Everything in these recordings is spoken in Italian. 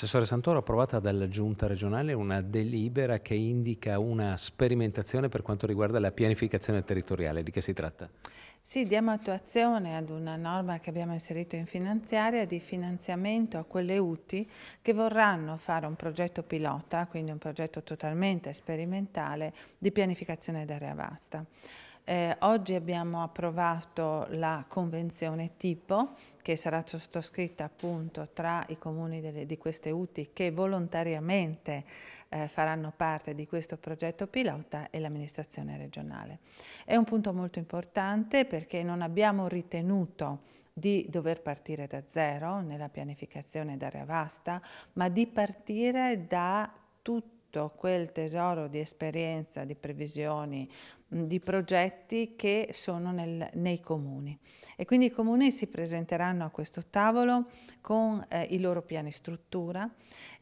Assessore Santoro, approvata dalla Giunta regionale una delibera che indica una sperimentazione per quanto riguarda la pianificazione territoriale. Di che si tratta? Sì, diamo attuazione ad una norma che abbiamo inserito in finanziaria di finanziamento a quelle UTI che vorranno fare un progetto pilota, quindi un progetto totalmente sperimentale di pianificazione d'area vasta. Eh, oggi abbiamo approvato la convenzione tipo che sarà sottoscritta appunto tra i comuni delle, di queste UTI che volontariamente eh, faranno parte di questo progetto pilota e l'amministrazione regionale. È un punto molto importante perché non abbiamo ritenuto di dover partire da zero nella pianificazione d'area vasta, ma di partire da tutti tutto quel tesoro di esperienza, di previsioni, di progetti che sono nel, nei comuni. E quindi i comuni si presenteranno a questo tavolo con eh, i loro piani struttura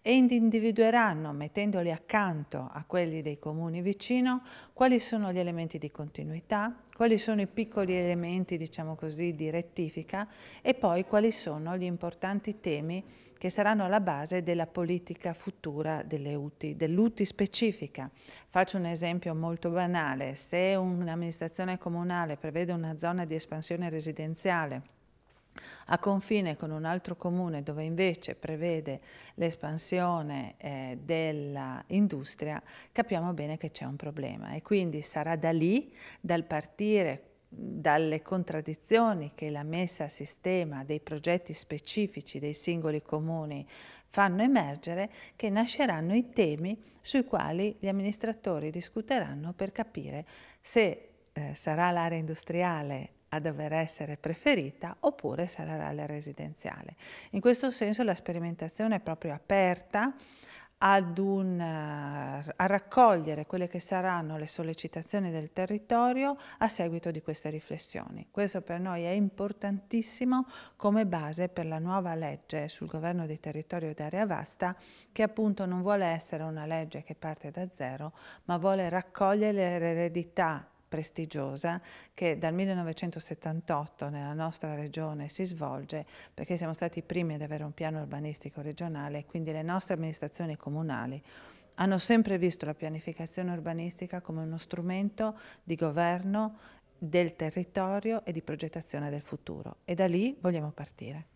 e individueranno, mettendoli accanto a quelli dei comuni vicino, quali sono gli elementi di continuità, quali sono i piccoli elementi, diciamo così, di rettifica e poi quali sono gli importanti temi che saranno alla base della politica futura delle UTI, dell lutti specifica. Faccio un esempio molto banale, se un'amministrazione comunale prevede una zona di espansione residenziale a confine con un altro comune dove invece prevede l'espansione eh, dell'industria, capiamo bene che c'è un problema e quindi sarà da lì, dal partire dalle contraddizioni che la messa a sistema dei progetti specifici dei singoli comuni fanno emergere, che nasceranno i temi sui quali gli amministratori discuteranno per capire se eh, sarà l'area industriale a dover essere preferita oppure sarà l'area residenziale. In questo senso la sperimentazione è proprio aperta un, eh, a raccogliere quelle che saranno le sollecitazioni del territorio a seguito di queste riflessioni. Questo per noi è importantissimo come base per la nuova legge sul governo di territorio ed area vasta che appunto non vuole essere una legge che parte da zero ma vuole raccogliere l'eredità prestigiosa che dal 1978 nella nostra regione si svolge perché siamo stati i primi ad avere un piano urbanistico regionale e quindi le nostre amministrazioni comunali hanno sempre visto la pianificazione urbanistica come uno strumento di governo del territorio e di progettazione del futuro e da lì vogliamo partire.